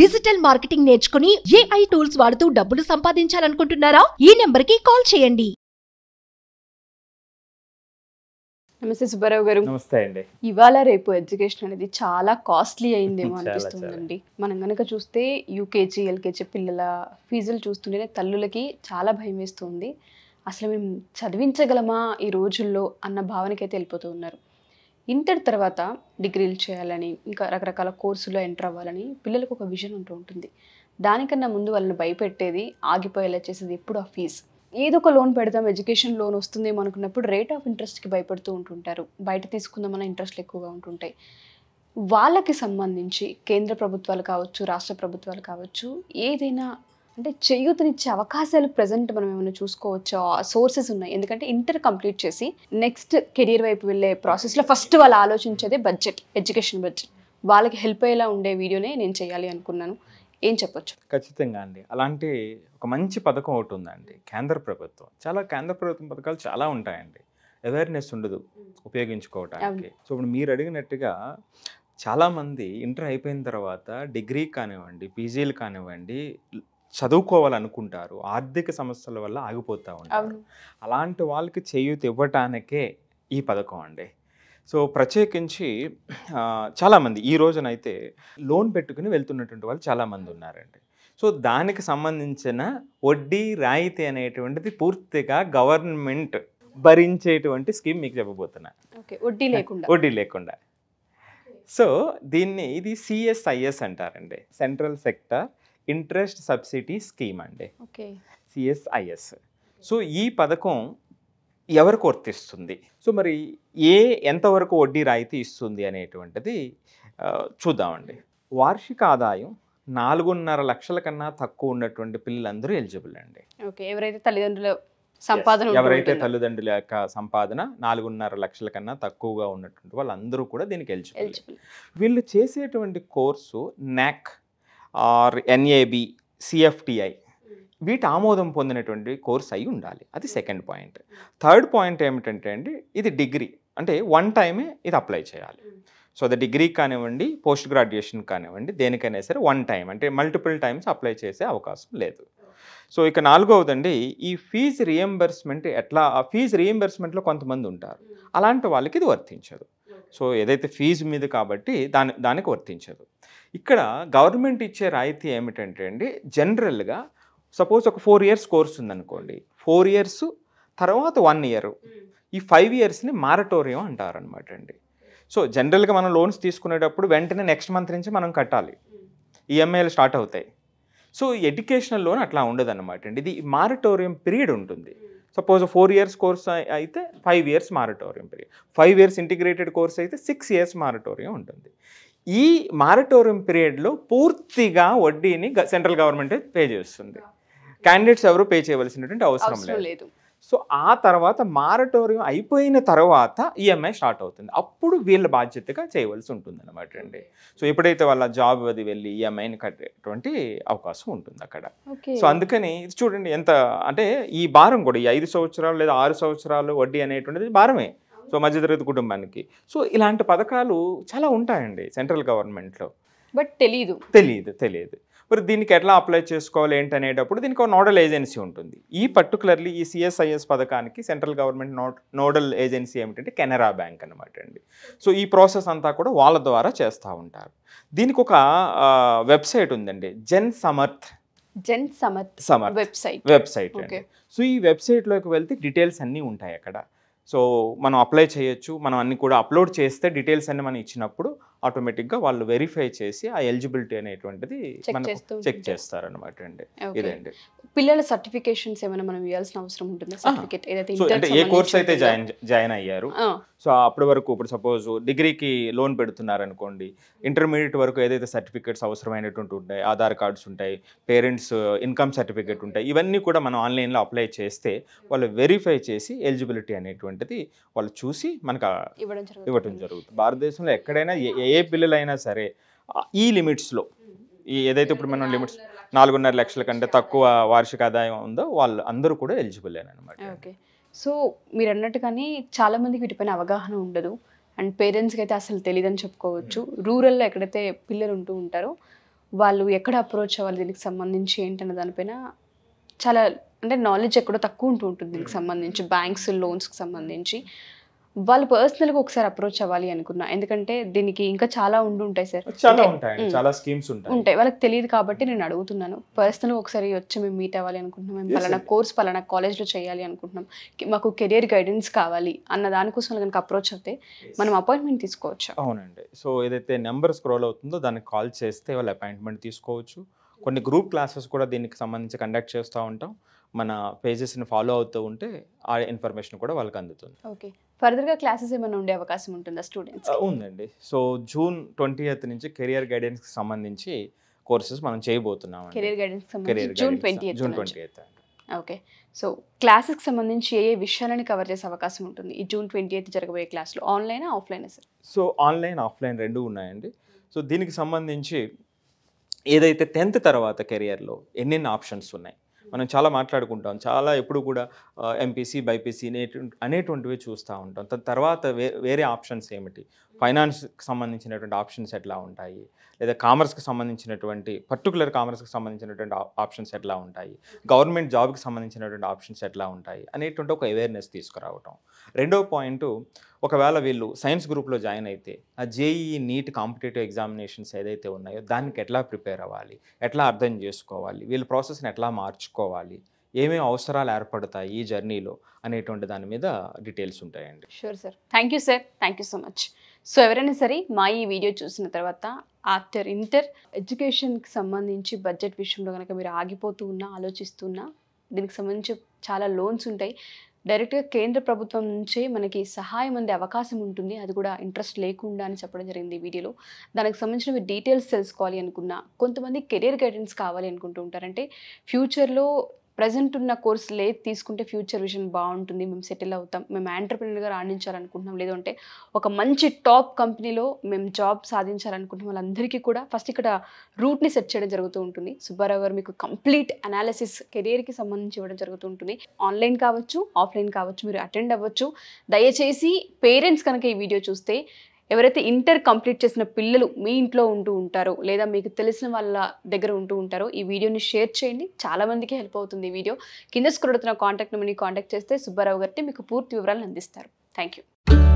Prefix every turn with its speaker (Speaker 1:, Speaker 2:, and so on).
Speaker 1: digital marketing నేర్చుకుని AI tools వాడుతూ డబ్బులు సంపాదించాలనుకుంటున్నారా ఈ కి కాల్ చేయండి నమస్తే సుబ్బారావు గారు నమస్తే అండి ఇవాళ రేపు ఎడ్యుకేషన్ అనేది చాలా కాస్ట్లీ అయిందేమో అనిపిస్తుందండి మనం కనుక చూస్తే యూకేజీ ఎల్కేజీ పిల్లల ఫీజులు చూస్తుంటేనే తల్లులకి చాలా భయం వేస్తుంది అసలు మేము చదివించగలమా ఈ రోజుల్లో అన్న భావనకైతే వెళ్ళిపోతూ ఉన్నారు ఇంటర్ తర్వాత డిగ్రీలు చేయాలని ఇంకా రకరకాల కోర్సులో ఎంటర్ అవ్వాలని పిల్లలకు ఒక విజన్ ఉంటూ ఉంటుంది దానికన్నా ముందు వాళ్ళని భయపెట్టేది ఆగిపోయేలా చేసేది ఎప్పుడు ఆ ఫీజు ఏదో ఒక లోన్ పెడతాం ఎడ్యుకేషన్ లోన్ వస్తుందేమో అనుకున్నప్పుడు రేట్ ఆఫ్ ఇంట్రెస్ట్కి భయపడుతూ ఉంటుంటారు బయట తీసుకుందామన్న ఇంట్రెస్ట్లు ఎక్కువగా ఉంటుంటాయి వాళ్ళకి సంబంధించి కేంద్ర ప్రభుత్వాలు కావచ్చు రాష్ట్ర ప్రభుత్వాలు కావచ్చు ఏదైనా అంటే చేయూతనిచ్చే అవకాశాలు ప్రజెంట్ మనం ఏమైనా చూసుకోవచ్చా సోర్సెస్ ఉన్నాయి ఎందుకంటే ఇంటర్ కంప్లీట్ చేసి నెక్స్ట్ కెరీర్ వైపు వెళ్ళే ప్రాసెస్లో ఫస్ట్ వాళ్ళు ఆలోచించేదే బడ్జెట్ ఎడ్యుకేషన్ బడ్జెట్ వాళ్ళకి హెల్ప్ అయ్యేలా ఉండే వీడియోనే నేను చేయాలి అనుకున్నాను ఏం చెప్పొచ్చు
Speaker 2: ఖచ్చితంగా అండి అలాంటి ఒక మంచి పథకం ఒకటి ఉందండి కేంద్ర ప్రభుత్వం చాలా కేంద్ర ప్రభుత్వం పథకాలు చాలా ఉంటాయండి అవేర్నెస్ ఉండదు ఉపయోగించుకోవటానికి సో ఇప్పుడు మీరు అడిగినట్టుగా చాలామంది ఇంటర్ అయిపోయిన తర్వాత డిగ్రీ కానివ్వండి పీజీలు కానివ్వండి చదువుకోవాలనుకుంటారు ఆర్థిక సమస్యల వల్ల ఆగిపోతూ ఉంటారు అలాంటి వాళ్ళకి చేయూత ఇవ్వటానికే ఈ పథకం అండి సో ప్రత్యేకించి చాలామంది ఈ రోజునైతే లోన్ పెట్టుకుని వెళ్తున్నటువంటి వాళ్ళు చాలామంది ఉన్నారండి సో దానికి సంబంధించిన వడ్డీ రాయితీ అనేటువంటిది పూర్తిగా గవర్నమెంట్ భరించేటువంటి స్కీమ్ మీకు చెప్పబోతున్నా వడ్డీ లేకుండా వడ్డీ లేకుండా సో దీన్ని ఇది సిఎస్ఐఎస్ అంటారండి central sector interest subsidy scheme అండి సిఎస్ఐఎస్ సో ఈ పథకం ఎవరికి వర్తిస్తుంది సో మరి ఏ ఎంతవరకు వడ్డీ రాయితీ ఇస్తుంది అనేటువంటిది చూద్దామండి వార్షిక ఆదాయం నాలుగున్నర లక్షల కన్నా తక్కువ ఉన్నటువంటి పిల్లలందరూ ఎలిజిబుల్ అండి
Speaker 1: ఓకే ఎవరైతే తల్లిదండ్రులు సంపాదన ఎవరైతే
Speaker 2: తల్లిదండ్రుల యొక్క సంపాదన నాలుగున్నర లక్షల కన్నా తక్కువగా ఉన్నటువంటి వాళ్ళందరూ కూడా దీనికి ఎలిజిబుల్ వీళ్ళు చేసేటువంటి కోర్సు నాక్ ఆర్ ఎన్ఏబి సిఎఫ్టిఐ వీటి ఆమోదం పొందినటువంటి కోర్స్ అయి ఉండాలి అది సెకండ్ పాయింట్ థర్డ్ పాయింట్ ఏమిటంటే అండి ఇది డిగ్రీ అంటే వన్ టైమే ఇది అప్లై చేయాలి సో అది డిగ్రీ కానివ్వండి పోస్ట్ గ్రాడ్యుయేషన్ కానివ్వండి దేనికైనా సరే వన్ టైం అంటే మల్టిపుల్ టైమ్స్ అప్లై చేసే అవకాశం లేదు సో ఇక నాలుగవదండి ఈ ఫీజు రియంబర్స్మెంట్ ఎట్లా ఫీజు రియంబర్స్మెంట్లో కొంతమంది ఉంటారు అలాంటి వాళ్ళకి ఇది వర్తించదు సో ఏదైతే ఫీజు మీద కాబట్టి దాని దానికి వర్తించదు ఇక్కడ గవర్నమెంట్ ఇచ్చే రాయితీ ఏమిటంటే అండి జనరల్గా సపోజ్ ఒక ఫోర్ ఇయర్స్ కోర్స్ ఉందనుకోండి ఫోర్ ఇయర్స్ తర్వాత వన్ ఇయర్ ఈ ఫైవ్ ఇయర్స్ని మారటోరియం అంటారనమాట అండి సో జనరల్గా మనం లోన్స్ తీసుకునేటప్పుడు వెంటనే నెక్స్ట్ మంత్ నుంచి మనం కట్టాలి ఈఎంఐలు స్టార్ట్ అవుతాయి సో ఎడ్యుకేషనల్ లోన్ అట్లా అనమాట అండి ఇది మారటోరియం పీరియడ్ ఉంటుంది సపోజ్ ఫోర్ ఇయర్స్ కోర్స్ అయితే five years moratorium period five years integrated course అయితే సిక్స్ ఇయర్స్ మారటోరియం ఉంటుంది ఈ మారటోరియం పీరియడ్లో పూర్తిగా వడ్డీని సెంట్రల్ గవర్నమెంట్ పే చేస్తుంది క్యాండిడేట్స్ ఎవరు పే చేయవలసినటువంటి అవసరం లేదు సో ఆ తర్వాత మారటోరియం అయిపోయిన తర్వాత ఈఎంఐ స్టార్ట్ అవుతుంది అప్పుడు వీళ్ళ బాధ్యతగా చేయవలసి ఉంటుంది అనమాట అండి సో ఎప్పుడైతే వాళ్ళ జాబ్ అది వెళ్ళి ఈఎంఐని కట్టేటువంటి అవకాశం ఉంటుంది అక్కడ సో అందుకని చూడండి ఎంత అంటే ఈ భారం కూడా ఈ ఐదు సంవత్సరాలు లేదా ఆరు సంవత్సరాలు వడ్డీ అనేటువంటిది భారమే సో మధ్యతరగతి కుటుంబానికి సో ఇలాంటి పథకాలు చాలా ఉంటాయండి సెంట్రల్ గవర్నమెంట్లో బట్ తెలియదు తెలియదు తెలియదు మరి దీనికి ఎట్లా అప్లై చేసుకోవాలి ఏంటనేటప్పుడు దీనికి ఒక నోడల్ ఏజెన్సీ ఉంటుంది ఈ పర్టికులర్లీ ఈ సిఎస్ఐఎస్ పథకానికి central government no nodal agency ఏమిటంటే కెనరా బ్యాంక్ అనమాట అండి సో ఈ ప్రాసెస్ అంతా కూడా వాళ్ళ ద్వారా చేస్తూ ఉంటారు దీనికి ఒక వెబ్సైట్ ఉందండి Jan Samarth
Speaker 1: Jan Samarth Samarth website website
Speaker 2: so ఈ వెబ్సైట్లోకి వెళ్తే డీటెయిల్స్ అన్నీ ఉంటాయి అక్కడ సో మనం అప్లై చేయొచ్చు మనం అన్ని కూడా అప్లోడ్ చేస్తే డీటెయిల్స్ అన్నీ మనం ఇచ్చినప్పుడు ఆటోమేటిక్గా వాళ్ళు వెరిఫై చేసి ఆ ఎలిజిబిలిటీ అనేటువంటిది మనకు చెక్ అనమాట అండి ఇదండి
Speaker 1: పిల్లల సర్టిఫికేషన్స్ ఏమైనా మనం ఇవ్వాల్సిన అవసరం ఉంటుంది సర్టిఫికేట్ ఏదైతే అంటే ఏ కోర్స్
Speaker 2: అయితే జాయిన్ జాయిన్ అయ్యారు సో అప్పటి వరకు ఇప్పుడు సపోజ్ డిగ్రీకి లోన్ పెడుతున్నారు అనుకోండి ఇంటర్మీడియట్ వరకు ఏదైతే సర్టిఫికేట్స్ అవసరమైనటువంటి ఉంటాయి ఆధార్ కార్డ్స్ ఉంటాయి పేరెంట్స్ ఇన్కమ్ సర్టిఫికేట్ ఉంటాయి ఇవన్నీ కూడా మనం ఆన్లైన్లో అప్లై చేస్తే వాళ్ళు వెరిఫై చేసి ఎలిజిబిలిటీ అనేటువంటిది వాళ్ళు చూసి మనకు
Speaker 1: ఇవ్వడం
Speaker 2: జరుగుతుంది భారతదేశంలో ఎక్కడైనా ఏ ఏ పిల్లలైనా సరే ఈ లిమిట్స్లో ఈ ఏదైతే ఇప్పుడు మనం లిమిట్స్ నాలుగున్నర లక్షల కంటే తక్కువ వార్షిక ఆదాయం ఉందో వాళ్ళు అందరూ కూడా ఎలిజిబుల్ అనమాట
Speaker 1: ఓకే సో మీరు అన్నట్టుగానే చాలామందికి వీటిపైన అవగాహన ఉండదు అండ్ పేరెంట్స్కి అయితే అసలు తెలియదని చెప్పుకోవచ్చు రూరల్లో ఎక్కడైతే పిల్లలు ఉంటూ ఉంటారో వాళ్ళు ఎక్కడ అప్రోచ్ అవ్వాలి దీనికి సంబంధించి ఏంటన్న దానిపైన చాలా అంటే నాలెడ్జ్ ఎక్కడో తక్కువ ఉంటూ ఉంటుంది దీనికి సంబంధించి బ్యాంక్స్ లోన్స్కి సంబంధించి వాళ్ళు పర్సనల్ గా ఒకసారి అప్రోచ్ అవ్వాలి అనుకున్నా ఎందుకంటే దీనికి ఇంకా చాలా ఉండి ఉంటాయి సార్ చాలా ఉంటాయి చాలా
Speaker 2: స్కీమ్స్ ఉంటాయి ఉంటాయి
Speaker 1: వాళ్ళకి తెలియదు కాబట్టి నేను అడుగుతున్నాను పర్సనల్ ఒకసారి వచ్చి మేము మీట్ అవ్వాలి అనుకుంటున్నాం మేము పలానా కోర్స్ పలానా కాలేజ్ లో చేయాలి అనుకుంటున్నాం మాకు కెరియర్ గైడెన్స్ కావాలి అన్న దానికోసం కనుక అప్రోచ్ అవుతే మనం అపాయింట్మెంట్ తీసుకోవచ్చు అవునండి
Speaker 2: సో ఏదైతే నెంబర్ స్క్రోల్ అవుతుందో దానికి కాల్ చేస్తే వాళ్ళు అపాయింట్మెంట్ తీసుకోవచ్చు కొన్ని గ్రూప్ క్లాసెస్ కూడా దీనికి సంబంధించి కండక్ట్ చేస్తూ ఉంటాం మన పేజెస్ని ఫాలో అవుతూ ఉంటే ఆ ఇన్ఫర్మేషన్ కూడా వాళ్ళకి అందుతుంది
Speaker 1: ఓకే ఫర్దర్గా క్లాసెస్ ఏమైనా ఉండే అవకాశం ఉంటుందా
Speaker 2: స్టూడెంట్స్ ఉందండి సో జూన్ ట్వంటీ ఎయిత్ నుంచి కెరియర్ గైడెన్స్కి సంబంధించి కోర్సెస్ మనం చేయబోతున్నాం career
Speaker 1: guidance June twenty June twenty okay so క్లాసెస్కి సంబంధించి ఏ ఏ విషయాలను కవర్ చేసే అవకాశం ఉంటుంది ఈ జూన్ ట్వంటీ ఎయిత్ జరగబోయే క్లాస్లో online offline sir
Speaker 2: so online offline రెండు ఉన్నాయండి సో దీనికి సంబంధించి ఏదైతే టెన్త్ తర్వాత కెరియర్లో ఎన్నెన్ని ఆప్షన్స్ ఉన్నాయి మనం చాలా మాట్లాడుకుంటాం చాలా ఎప్పుడు కూడా ఎంపీసీ బైపీసీ అనేటువంటివి చూస్తూ ఉంటాం తర్వాత వేరే ఆప్షన్స్ ఏమిటి ఫైనాన్స్కి సంబంధించినటువంటి ఆప్షన్స్ ఎట్లా ఉంటాయి లేదా కామర్స్కి సంబంధించినటువంటి పర్టికులర్ కామర్స్కి సంబంధించినటువంటి ఆప్షన్స్ ఎట్లా ఉంటాయి గవర్నమెంట్ జాబ్కి సంబంధించినటువంటి ఆప్షన్స్ ఎట్లా ఉంటాయి అనేటువంటి ఒక అవేర్నెస్ తీసుకురావటం రెండో పాయింట్ ఒకవేళ వీళ్ళు సైన్స్ గ్రూప్లో జాయిన్ అయితే ఆ జేఈఈ నీట్ కాంపిటేటివ్ ఎగ్జామినేషన్స్ ఏదైతే ఉన్నాయో దానికి ఎట్లా ప్రిపేర్ అవ్వాలి ఎట్లా అర్థం చేసుకోవాలి వీళ్ళ ప్రాసెస్ని ఎట్లా మార్చుకోవాలి ఏమేమి అవసరాలు ఏర్పడతాయి ఈ జర్నీలో అనేటువంటి దాని మీద డీటెయిల్స్ ఉంటాయండి
Speaker 1: sure sir thank you sir thank you so much so ఎవరైనా సరే మా ఈ వీడియో చూసిన తర్వాత ఆఫ్టర్ ఇంటర్ ఎడ్యుకేషన్కి సంబంధించి బడ్జెట్ విషయంలో కనుక మీరు ఆగిపోతూ ఉన్నా ఆలోచిస్తున్నా దీనికి సంబంధించి చాలా లోన్స్ ఉంటాయి డైరెక్ట్గా కేంద్ర ప్రభుత్వం నుంచే మనకి సహాయం అందే అవకాశం ఉంటుంది అది కూడా ఇంట్రెస్ట్ లేకుండా అని చెప్పడం జరిగింది ఈ వీడియోలో దానికి సంబంధించిన డీటెయిల్స్ తెలుసుకోవాలి అనుకున్నా కొంతమంది కెరీర్ గైడెన్స్ కావాలి అనుకుంటూ ఉంటారంటే ఫ్యూచర్లో ప్రజెంట్ ఉన్న కోర్సులే తీసుకుంటే ఫ్యూచర్ విజన్ బాగుంటుంది మేము సెటిల్ అవుతాం మేము ఆంటర్ప్రినర్గా రాణించాలనుకుంటున్నాం లేదంటే ఒక మంచి టాప్ కంపెనీలో మేము జాబ్ సాధించాలనుకుంటున్నాం వాళ్ళందరికీ కూడా ఫస్ట్ ఇక్కడ రూట్ని సెట్ చేయడం జరుగుతూ ఉంటుంది సుబ్బారావు గారు మీకు కంప్లీట్ అనాలిసిస్ కెరీర్కి సంబంధించి ఇవ్వడం జరుగుతూ ఉంటుంది ఆన్లైన్ కావచ్చు ఆఫ్లైన్ కావచ్చు మీరు అటెండ్ అవ్వచ్చు దయచేసి పేరెంట్స్ కనుక ఈ వీడియో చూస్తే ఎవరైతే ఇంటర్ కంప్లీట్ చేసిన పిల్లలు మీ ఇంట్లో ఉంటూ ఉంటారో లేదా మీకు తెలిసిన వాళ్ళ దగ్గర ఉంటూ ఉంటారో ఈ వీడియోని షేర్ చేయండి చాలామందికి హెల్ప్ అవుతుంది ఈ వీడియో కింద అవుతున్న కాంటాక్ట్ నెంబర్ని కాంటాక్ట్ చేస్తే సుబ్బారావు గారిని మీకు పూర్తి వివరాలను అందిస్తారు థ్యాంక్ యూ